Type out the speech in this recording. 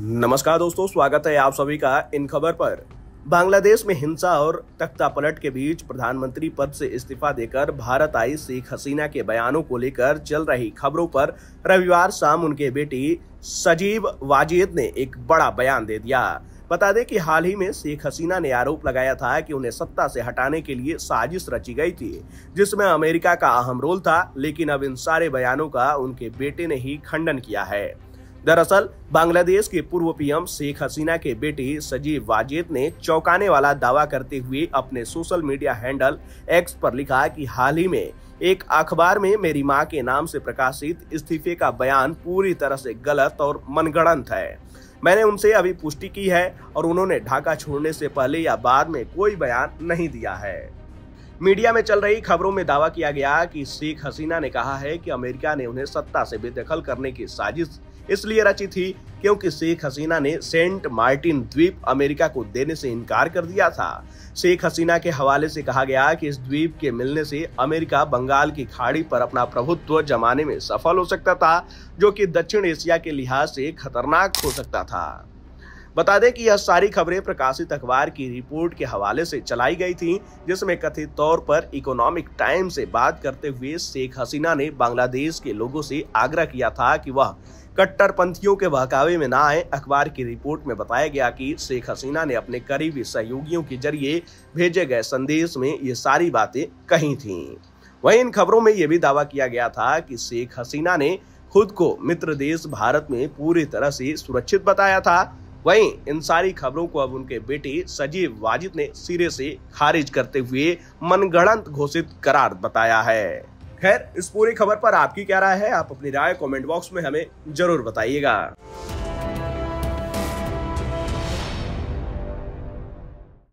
नमस्कार दोस्तों स्वागत है आप सभी का इन खबर पर बांग्लादेश में हिंसा और तख्तापलट के बीच प्रधानमंत्री पद से इस्तीफा देकर भारत आई शेख हसीना के बयानों को लेकर चल रही खबरों पर रविवार शाम उनके बेटी सजीव वाजिद ने एक बड़ा बयान दे दिया बता दें कि हाल ही में शेख हसीना ने आरोप लगाया था कि उन्हें सत्ता से हटाने के लिए साजिश रची गई थी जिसमें अमेरिका का अहम रोल था लेकिन अब इन सारे बयानों का उनके बेटे ने ही खंडन किया है दरअसल बांग्लादेश के पूर्व पीएम शेख हसीना के बेटे सजीव वाजिद ने चौंकाने वाला दावा करते हुए अपने सोशल मीडिया हैंडल एक्स पर लिखा कि हाल ही में एक अखबार में मेरी मां के नाम से प्रकाशित इस्तीफे का बयान पूरी तरह से गलत और मनगढ़ंत है मैंने उनसे अभी पुष्टि की है और उन्होंने ढाका छोड़ने से पहले या बाद में कोई बयान नहीं दिया है मीडिया में चल रही खबरों में दावा किया गया कि शेख हसीना ने कहा है कि अमेरिका ने उन्हें सत्ता से बेदखल करने की साजिश इसलिए रची थी क्योंकि शेख हसीना ने सेंट मार्टिन द्वीप अमेरिका को देने से इनकार कर दिया था शेख हसीना के हवाले से कहा गया कि इस द्वीप के मिलने से अमेरिका बंगाल की खाड़ी पर अपना प्रभुत्व जमाने में सफल हो सकता था जो कि दक्षिण एशिया के लिहाज से खतरनाक हो सकता था बता दें कि यह सारी खबरें प्रकाशित अखबार की रिपोर्ट के हवाले से चलाई गई थी जिसमें कथित तौर पर इकोनॉमिक टाइम से बात करते हुए शेख हसीना ने बांग्लादेश के लोगों से आग्रह किया था कि वह कट्टरपंथियों के बहकावे में न आए अखबार की रिपोर्ट में बताया गया कि शेख हसीना ने अपने करीबी सहयोगियों के जरिए भेजे गए संदेश में ये सारी बातें कही थी वहीं इन खबरों में यह भी दावा किया गया था कि शेख हसीना ने खुद को मित्र देश भारत में पूरी तरह से सुरक्षित बताया था वहीं इन सारी खबरों को अब उनके बेटे सजीव वाजिद ने सिरे से खारिज करते हुए मनगढ़ंत घोषित करार बताया है खैर इस पूरी खबर पर आपकी क्या राय है आप अपनी राय कमेंट बॉक्स में हमें जरूर बताइएगा